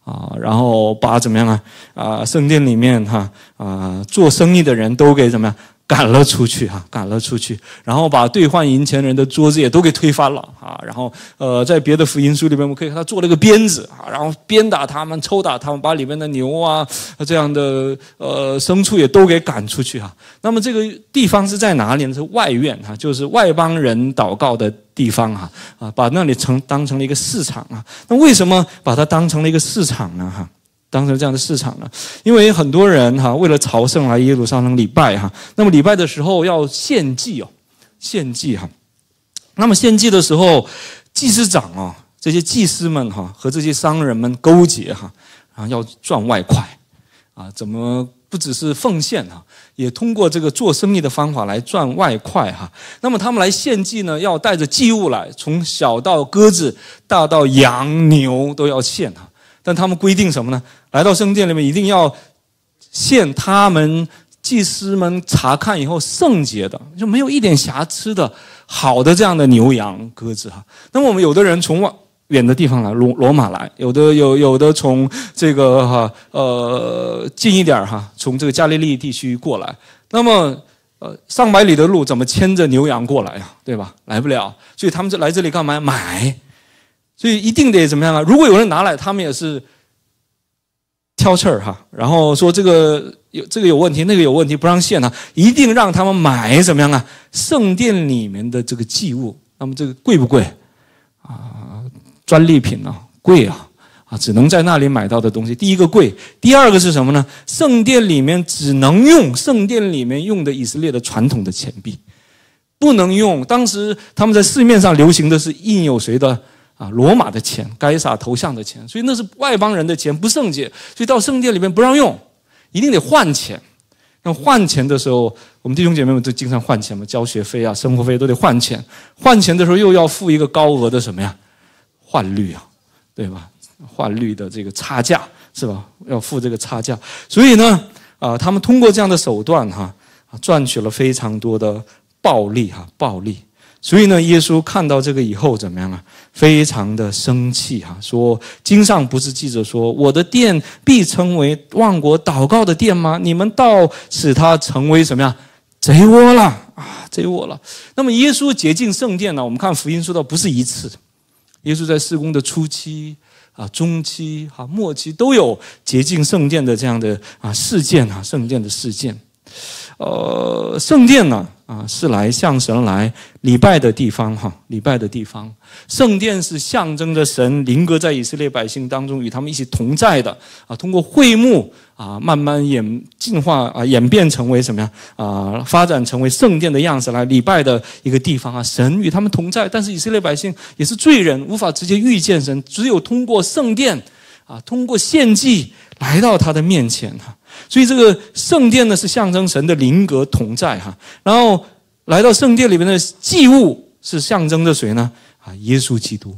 啊，然后把怎么样啊啊圣殿里面哈啊做生意的人都给怎么样？赶了出去哈，赶了出去，然后把兑换银钱人的桌子也都给推翻了啊，然后呃，在别的福音书里面，我们可以看他做了一个鞭子啊，然后鞭打他们，抽打他们，把里面的牛啊这样的呃牲畜也都给赶出去哈。那么这个地方是在哪里呢？是外院哈，就是外邦人祷告的地方啊啊，把那里成当成了一个市场啊。那为什么把它当成了一个市场呢？哈？当成这样的市场了，因为很多人哈为了朝圣来耶路撒冷礼拜哈，那么礼拜的时候要献祭哦，献祭哈，那么献祭的时候，祭司长哦这些祭司们哈和这些商人们勾结哈，啊要赚外快，啊怎么不只是奉献哈，也通过这个做生意的方法来赚外快哈，那么他们来献祭呢，要带着祭物来，从小到鸽子，大到羊牛都要献哈。但他们规定什么呢？来到圣殿里面一定要献他们祭司们查看以后圣洁的，就没有一点瑕疵的好的这样的牛羊鸽子哈。那么我们有的人从远的地方来，罗罗马来，有的有有的从这个哈呃近一点儿哈，从这个加利利地区过来。那么呃上百里的路怎么牵着牛羊过来呀？对吧？来不了，所以他们这来这里干嘛？买。所以一定得怎么样啊？如果有人拿来，他们也是挑刺儿哈，然后说这个有这个有问题，那个有问题，不让献啊。一定让他们买怎么样啊？圣殿里面的这个祭物，那么这个贵不贵啊？专利品啊，贵啊！啊，只能在那里买到的东西。第一个贵，第二个是什么呢？圣殿里面只能用圣殿里面用的以色列的传统的钱币，不能用。当时他们在市面上流行的是印有谁的？啊，罗马的钱，该撒头像的钱，所以那是外邦人的钱，不圣洁，所以到圣殿里面不让用，一定得换钱。那换钱的时候，我们弟兄姐妹们都经常换钱嘛，交学费啊，生活费都得换钱。换钱的时候又要付一个高额的什么呀？换率啊，对吧？换率的这个差价是吧？要付这个差价。所以呢，啊，他们通过这样的手段哈，啊，赚取了非常多的暴利哈，暴利。所以呢，耶稣看到这个以后怎么样了？非常的生气哈，说经上不是记者说我的殿必称为万国祷告的殿吗？你们倒使它成为什么呀？贼窝了啊？贼窝了。那么耶稣洁净圣殿呢？我们看福音说到不是一次，耶稣在施工的初期啊、中期哈、末期都有洁净圣殿的这样的啊事件啊，圣殿的事件，呃，圣殿呢？啊，是来向神来礼拜的地方哈，礼拜的地方。圣殿是象征着神灵格在以色列百姓当中，与他们一起同在的啊。通过会幕啊，慢慢演进化啊，演变成为什么呀？啊，发展成为圣殿的样子来礼拜的一个地方啊。神与他们同在，但是以色列百姓也是罪人，无法直接遇见神，只有通过圣殿啊，通过献祭来到他的面前所以这个圣殿呢，是象征神的灵格同在哈。然后来到圣殿里面的祭物，是象征着谁呢？啊，耶稣基督。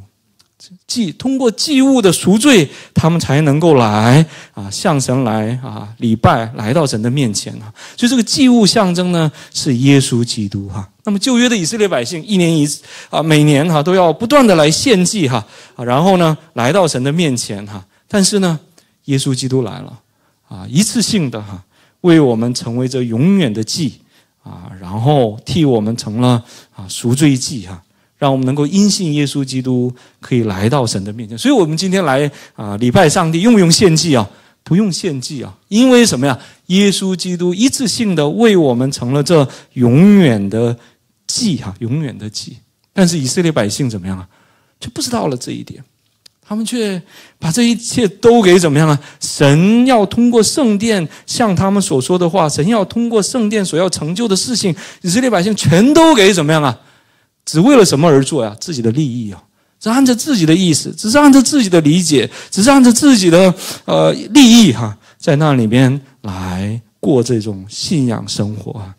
祭通过祭物的赎罪，他们才能够来啊，向神来啊，礼拜，来到神的面前啊。所以这个祭物象征呢，是耶稣基督哈。那么旧约的以色列百姓，一年一啊，每年哈都要不断的来献祭哈啊，然后呢，来到神的面前哈。但是呢，耶稣基督来了。啊，一次性的哈，为我们成为这永远的祭，啊，然后替我们成了啊赎罪祭哈，让我们能够因信耶稣基督可以来到神的面前。所以，我们今天来啊礼拜上帝用不用献祭啊？不用献祭啊，因为什么呀？耶稣基督一次性的为我们成了这永远的祭哈，永远的祭。但是以色列百姓怎么样啊？就不知道了这一点。他们却把这一切都给怎么样了？神要通过圣殿向他们所说的话，神要通过圣殿所要成就的事情，以色列百姓全都给怎么样啊？只为了什么而做呀？自己的利益啊？只按照自己的意思，只是按照自己的理解，只是按照自己的呃利益哈，在那里面来过这种信仰生活啊？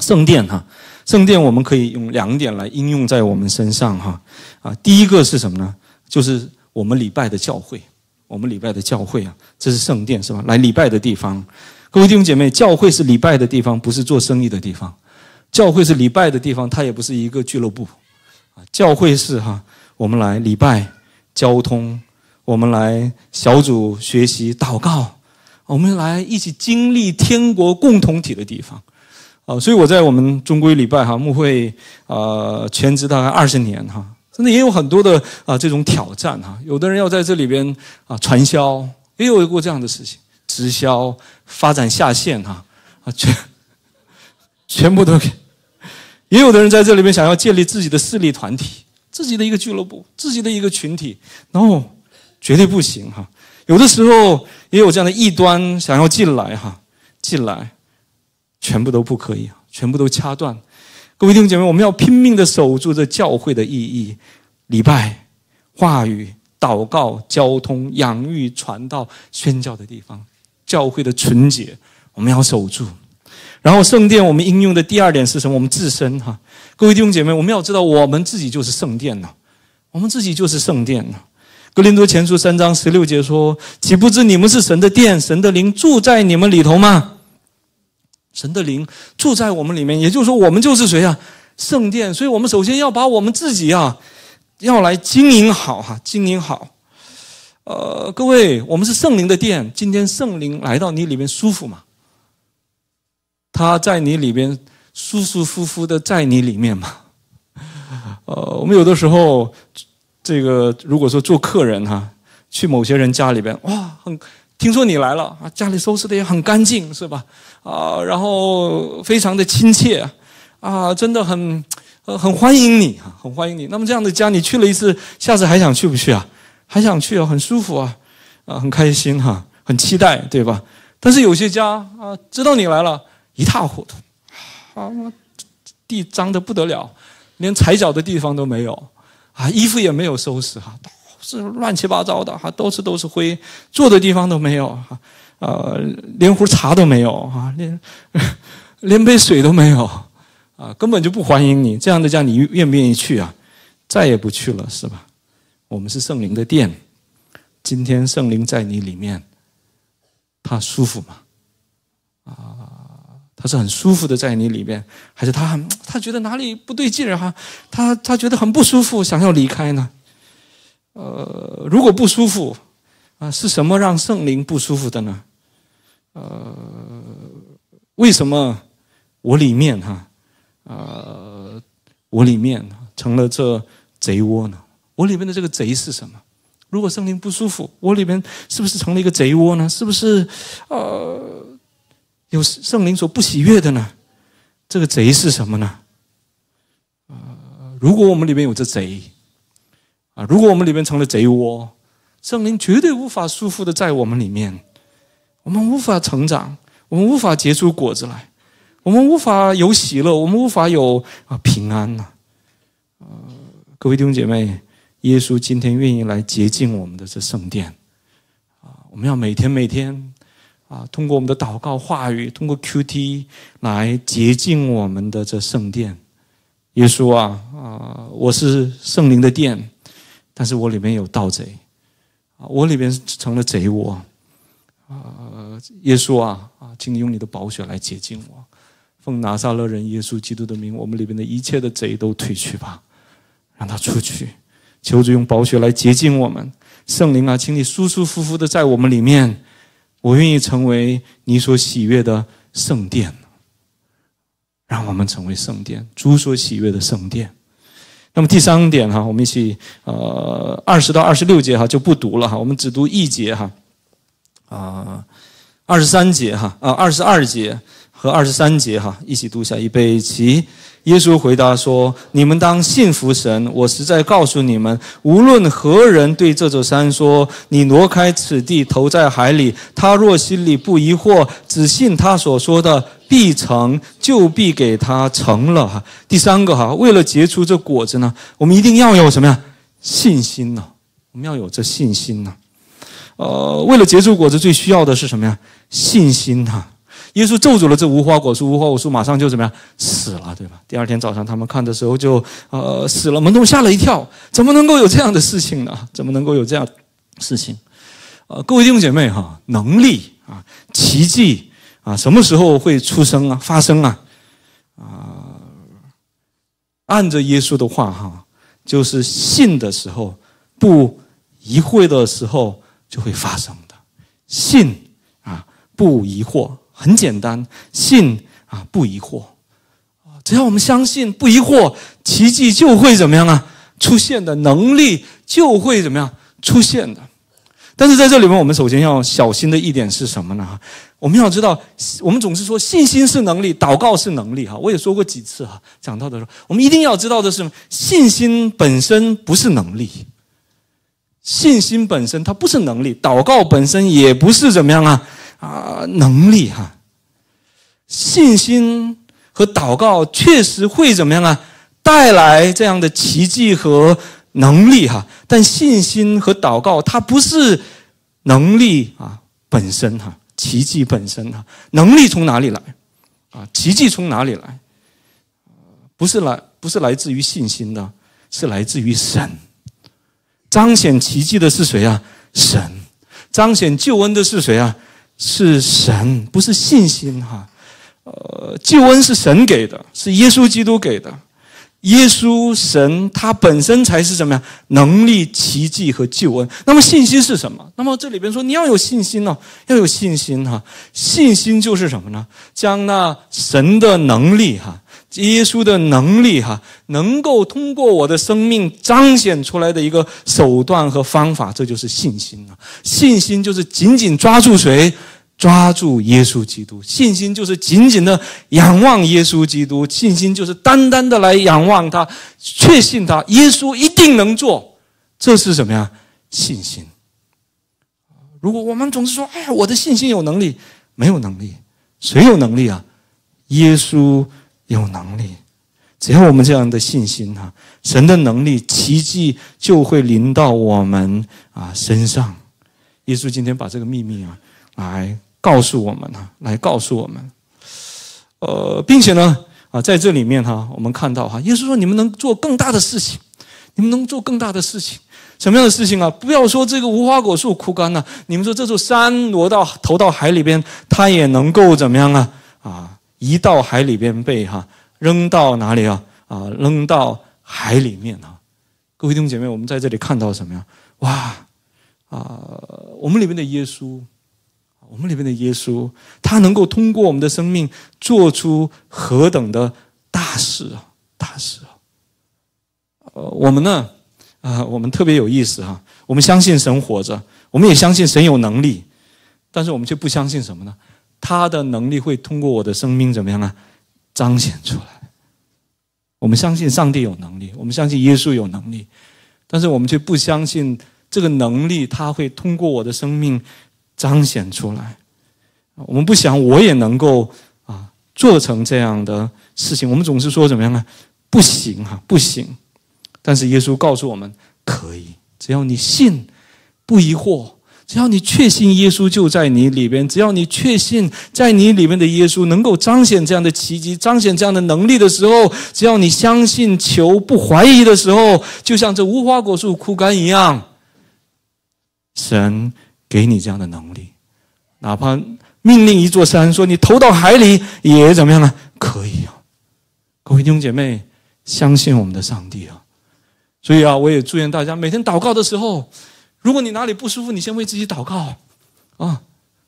圣殿哈，圣殿我们可以用两点来应用在我们身上哈啊，第一个是什么呢？就是我们礼拜的教会，我们礼拜的教会啊，这是圣殿是吧？来礼拜的地方，各位弟兄姐妹，教会是礼拜的地方，不是做生意的地方。教会是礼拜的地方，它也不是一个俱乐部啊。教会是哈，我们来礼拜、交通，我们来小组学习、祷告，我们来一起经历天国共同体的地方。啊，所以我在我们中规礼拜哈牧会啊，全职大概二十年哈。真的也有很多的啊，这种挑战哈。有的人要在这里边啊，传销也有过这样的事情，直销发展下线哈，啊全 全部都，给。也有的人在这里边想要建立自己的势力团体，自己的一个俱乐部，自己的一个群体，然后绝对不行哈。有的时候也有这样的异端想要进来哈，进来全部都不可以，全部都掐断。各位弟兄姐妹，我们要拼命的守住这教会的意义、礼拜、话语、祷告、交通、养育、传道、宣教的地方，教会的纯洁，我们要守住。然后圣殿，我们应用的第二点是什么？我们自身哈，各位弟兄姐妹，我们要知道，我们自己就是圣殿呐，我们自己就是圣殿呐。格林多前书三章十六节说：“岂不知你们是神的殿，神的灵住在你们里头吗？”神的灵住在我们里面，也就是说，我们就是谁啊？圣殿。所以，我们首先要把我们自己啊，要来经营好哈，经营好。呃，各位，我们是圣灵的殿。今天圣灵来到你里面舒服吗？他在你里边舒舒服服的在你里面吗？呃，我们有的时候，这个如果说做客人哈，去某些人家里边，哇，很。听说你来了啊，家里收拾的也很干净，是吧？啊，然后非常的亲切，啊，真的很，呃，很欢迎你啊，很欢迎你。那么这样的家你去了一次，下次还想去不去啊？还想去啊，很舒服啊，啊，很开心哈，很期待，对吧？但是有些家啊，知道你来了，一塌糊涂，啊，地脏得不得了，连踩脚的地方都没有，啊，衣服也没有收拾啊。是乱七八糟的哈，都是都是灰，坐的地方都没有哈，呃，连壶茶都没有哈，连，连杯水都没有，啊，根本就不欢迎你。这样的家，你愿不愿意去啊？再也不去了是吧？我们是圣灵的殿，今天圣灵在你里面，他舒服吗？啊，他是很舒服的在你里面，还是他很他觉得哪里不对劲儿哈？他他觉得很不舒服，想要离开呢？呃，如果不舒服啊，是什么让圣灵不舒服的呢？呃，为什么我里面哈啊，我里面成了这贼窝呢？我里面的这个贼是什么？如果圣灵不舒服，我里面是不是成了一个贼窝呢？是不是呃，有圣灵所不喜悦的呢？这个贼是什么呢？呃，如果我们里面有这贼。啊！如果我们里面成了贼窝，圣灵绝对无法束缚的在我们里面，我们无法成长，我们无法结出果子来，我们无法有喜乐，我们无法有啊平安呐！啊，各位弟兄姐妹，耶稣今天愿意来洁净我们的这圣殿，啊！我们要每天每天啊，通过我们的祷告话语，通过 QT 来洁净我们的这圣殿。耶稣啊啊！我是圣灵的殿。但是我里面有盗贼啊，我里面成了贼窝啊！耶稣啊啊，请你用你的宝血来洁净我，奉拿撒勒人耶稣基督的名，我们里面的一切的贼都退去吧，让他出去！求主用宝血来洁净我们，圣灵啊，请你舒舒服服的在我们里面，我愿意成为你所喜悦的圣殿，让我们成为圣殿，主所喜悦的圣殿。那么第三点哈，我们一起呃，二十到二十六节哈就不读了哈，我们只读一节哈，啊，二十三节哈啊，二十二节和二十三节哈一起读一下，预备起。耶稣回答说：“你们当信服神。我实在告诉你们，无论何人对这座山说‘你挪开此地，投在海里’，他若心里不疑惑，只信他所说的，必成，就必给他成了。”哈，第三个哈，为了结出这果子呢，我们一定要有什么呀？信心呐！我们要有这信心呐！呃，为了结出果子，最需要的是什么呀？信心呐！耶稣咒诅了这无花果树，无花果树马上就怎么样死了，对吧？第二天早上他们看的时候就，呃，死了。门徒吓了一跳，怎么能够有这样的事情呢？怎么能够有这样事情？呃，各位弟兄姐妹哈，能力啊，奇迹啊，什么时候会出生啊？发生啊？啊，按着耶稣的话哈，就是信的时候，不疑惑的时候就会发生的，信啊，不疑惑。很简单，信啊，不疑惑只要我们相信，不疑惑，奇迹就会怎么样啊？出现的能力就会怎么样出现的。但是在这里面，我们首先要小心的一点是什么呢？我们要知道，我们总是说信心是能力，祷告是能力。哈，我也说过几次哈，讲到的时候，我们一定要知道的是，信心本身不是能力，信心本身它不是能力，祷告本身也不是怎么样啊。啊，能力哈，信心和祷告确实会怎么样啊？带来这样的奇迹和能力哈。但信心和祷告它不是能力啊本身哈，奇迹本身哈。能力从哪里来？啊，奇迹从哪里来？不是来，不是来自于信心的，是来自于神。彰显奇迹的是谁啊？神。彰显救恩的是谁啊？是神，不是信心哈，呃，救恩是神给的，是耶稣基督给的。耶稣神他本身才是什么呀？能力、奇迹和救恩。那么信心是什么？那么这里边说你要有信心呢，要有信心哈。信心就是什么呢？将那神的能力哈，耶稣的能力哈，能够通过我的生命彰显出来的一个手段和方法，这就是信心啊。信心就是紧紧抓住谁？抓住耶稣基督，信心就是紧紧的仰望耶稣基督；信心就是单单的来仰望他，确信他。耶稣一定能做，这是什么呀？信心。如果我们总是说：“哎呀，我的信心有能力，没有能力，谁有能力啊？”耶稣有能力。只要我们这样的信心，哈，神的能力、奇迹就会临到我们啊身上。耶稣今天把这个秘密啊，来。告诉我们呢，来告诉我们，呃，并且呢，啊，在这里面哈，我们看到哈，耶稣说：“你们能做更大的事情，你们能做更大的事情，什么样的事情啊？不要说这个无花果树枯干了，你们说这座山挪到投到海里边，它也能够怎么样啊？啊，移到海里边被哈扔到哪里啊？啊，扔到海里面啊！各位弟兄姐妹，我们在这里看到什么呀？哇啊，我们里面的耶稣。”我们里面的耶稣，他能够通过我们的生命做出何等的大事啊！大事啊！呃，我们呢，啊，我们特别有意思哈。我们相信神活着，我们也相信神有能力，但是我们却不相信什么呢？他的能力会通过我的生命怎么样啊？彰显出来。我们相信上帝有能力，我们相信耶稣有能力，但是我们却不相信这个能力他会通过我的生命。彰显出来，我们不想我也能够啊做成这样的事情。我们总是说怎么样呢？不行啊，不行。但是耶稣告诉我们，可以，只要你信，不疑惑，只要你确信耶稣就在你里边，只要你确信在你里面的耶稣能够彰显这样的奇迹，彰显这样的能力的时候，只要你相信求不怀疑的时候，就像这无花果树枯干一样，神。给你这样的能力，哪怕命令一座山说你投到海里也怎么样呢？可以啊！各位弟兄姐妹，相信我们的上帝啊！所以啊，我也祝愿大家每天祷告的时候，如果你哪里不舒服，你先为自己祷告啊！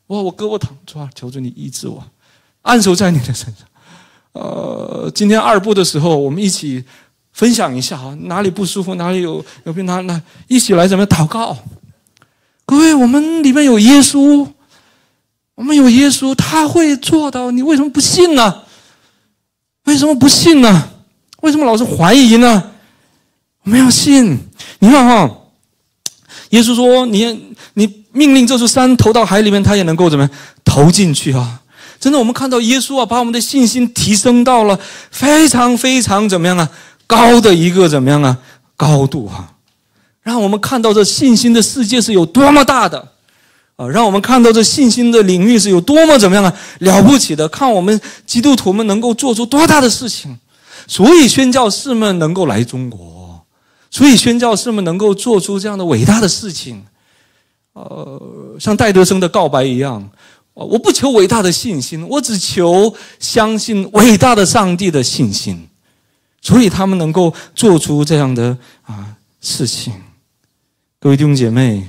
我我胳膊疼，主啊，求主你医治我，按手在你的身上。呃，今天二步的时候，我们一起分享一下啊，哪里不舒服，哪里有有病，哪哪一起来怎么祷告。各位，我们里面有耶稣，我们有耶稣，他会做到，你为什么不信呢？为什么不信呢？为什么老是怀疑呢？我们要信，你看哈，耶稣说你你命令这座山投到海里面，他也能够怎么样投进去啊？真的，我们看到耶稣啊，把我们的信心提升到了非常非常怎么样啊高的一个怎么样啊高度啊。让我们看到这信心的世界是有多么大的，啊，让我们看到这信心的领域是有多么怎么样啊，了不起的！看我们基督徒们能够做出多大的事情，所以宣教士们能够来中国，所以宣教士们能够做出这样的伟大的事情，呃，像戴德生的告白一样，我不求伟大的信心，我只求相信伟大的上帝的信心，所以他们能够做出这样的啊事情。各位弟兄姐妹，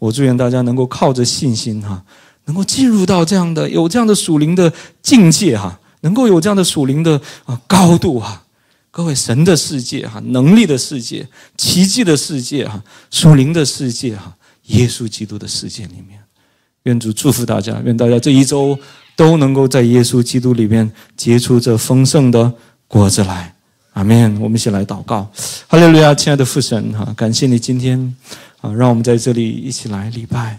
我祝愿大家能够靠着信心哈，能够进入到这样的有这样的属灵的境界哈，能够有这样的属灵的啊高度啊。各位，神的世界哈，能力的世界，奇迹的世界哈，属灵的世界哈，耶稣基督的世界里面，愿主祝福大家，愿大家这一周都能够在耶稣基督里面结出这丰盛的果子来。阿门。我们一起来祷告。哈利路亚，亲爱的父神哈，感谢你今天啊，让我们在这里一起来礼拜。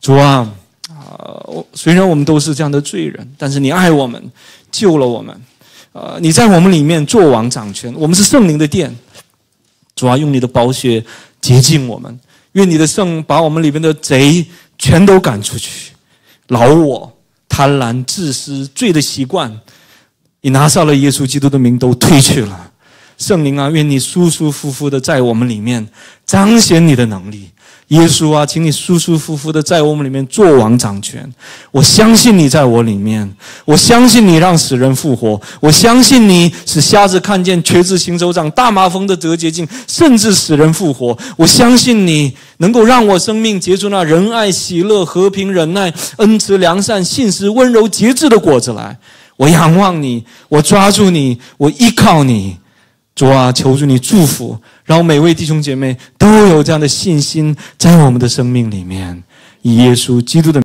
主啊啊，虽然我们都是这样的罪人，但是你爱我们，救了我们。呃，你在我们里面做王掌权，我们是圣灵的殿。主啊，用你的宝血洁净我们，愿你的圣把我们里面的贼全都赶出去，老我、贪婪、自私、罪的习惯。你拿上了耶稣基督的名都退去了，圣灵啊，愿你舒舒服服的在我们里面彰显你的能力；耶稣啊，请你舒舒服服的在我们里面做王掌权。我相信你在我里面，我相信你让死人复活，我相信你使瞎子看见，瘸子行走，长大麻风的得洁净，甚至死人复活。我相信你能够让我生命结出那仁爱、喜乐、和平、忍耐、恩慈、良善、信实、温柔、节制的果子来。我仰望你，我抓住你，我依靠你，主啊，求助你祝福，让每位弟兄姐妹都有这样的信心，在我们的生命里面，以耶稣基督的。